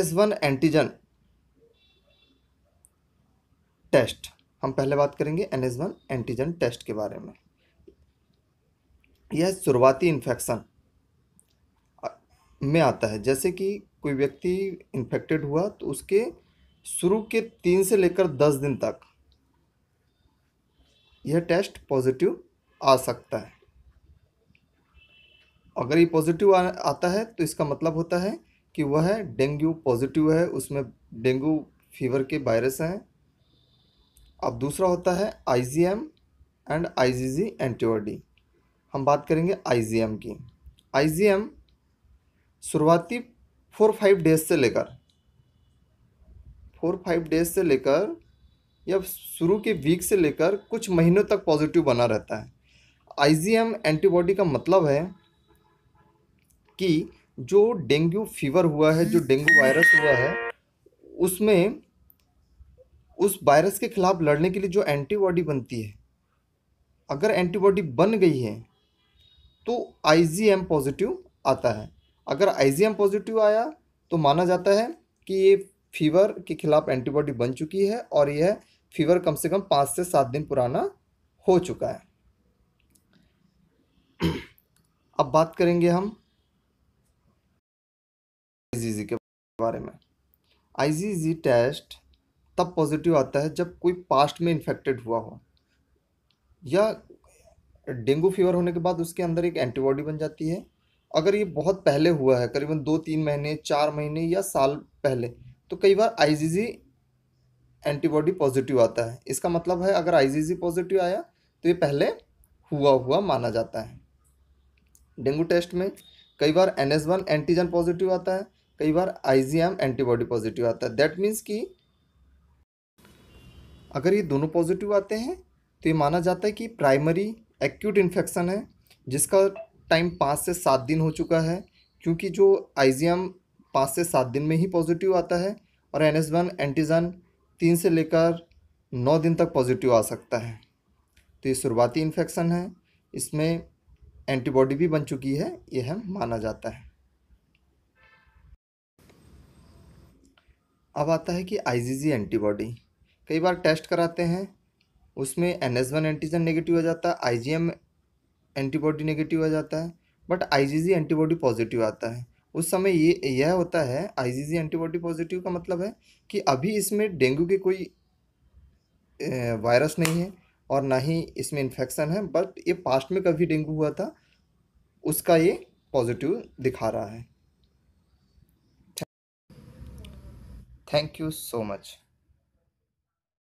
S one antigen test हम पहले बात करेंगे N S one antigen test के बारे में यह शुरुआती इन्फेक्शन में आता है जैसे कि कोई व्यक्ति इन्फेक्टेड हुआ तो उसके शुरू के तीन से लेकर दस दिन तक यह टेस्ट पॉजिटिव आ सकता है अगर ये पॉजिटिव आता है तो इसका मतलब होता है कि वह डेंगू पॉजिटिव है उसमें डेंगू फीवर के वायरस हैं अब दूसरा होता है आई एंड आई एंटीबॉडी हम बात करेंगे आई की आई शुरुआती फोर फाइव डेज से लेकर फोर फाइव डेज से लेकर या शुरू के वीक से लेकर कुछ महीनों तक पॉजिटिव बना रहता है आई एंटीबॉडी का मतलब है कि जो डेंगू फीवर हुआ है जो डेंगू वायरस हुआ है उसमें उस वायरस के खिलाफ लड़ने के लिए जो एंटीबॉडी बनती है अगर एंटीबॉडी बन गई है तो आईजीएम पॉजिटिव आता है अगर आईजीएम पॉजिटिव आया तो माना जाता है कि ये फीवर के खिलाफ एंटीबॉडी बन चुकी है और यह फीवर कम से कम पाँच से सात दिन पुराना हो चुका है अब बात करेंगे हम आईजीजी के बारे में आईजीजी टेस्ट तब पॉजिटिव आता है जब कोई पास्ट में इन्फेक्टेड हुआ हो या डेंगू फीवर होने के बाद उसके अंदर एक एंटीबॉडी बन जाती है अगर ये बहुत पहले हुआ है करीबन दो तीन महीने चार महीने या साल पहले तो कई बार आईजीजी एंटीबॉडी पॉजिटिव आता है इसका मतलब है अगर आईजीजी पॉजिटिव आया तो ये पहले हुआ हुआ माना जाता है डेंगू टेस्ट में कई बार N S one antigen positive आता है कई बार आईजीएम एंटीबॉडी पॉजिटिव आता है दैट मीन्स कि अगर ये दोनों पॉजिटिव आते हैं तो ये माना जाता है कि प्राइमरी एक्यूट इन्फेक्शन है जिसका टाइम पाँच से सात दिन हो चुका है क्योंकि जो आईजीएम पाँच से सात दिन में ही पॉजिटिव आता है और एन एस वन एंटीजन तीन से लेकर नौ दिन तक पॉजिटिव आ सकता है तो ये शुरुआती इन्फेक्शन है इसमें एंटीबॉडी भी बन चुकी है यह माना जाता है अब आता है कि आईजीजी एंटीबॉडी कई बार टेस्ट कराते हैं उसमें N S one antigen negative आ जाता है आईजीएम एंटीबॉडी नेगेटिव आ जाता है बट आईजीजी एंटीबॉडी पॉजिटिव आता है उस समय ये यह होता है आईजीजी एंटीबॉडी पॉजिटिव का मतलब है कि अभी इसमें डेंगू के कोई वायरस नहीं है और ना ही इसमें इन्फेक्शन है बट ये पास्ट में कभी डेंगू हुआ था उसका ये पॉजिटिव दिखा रहा है Thank you so much.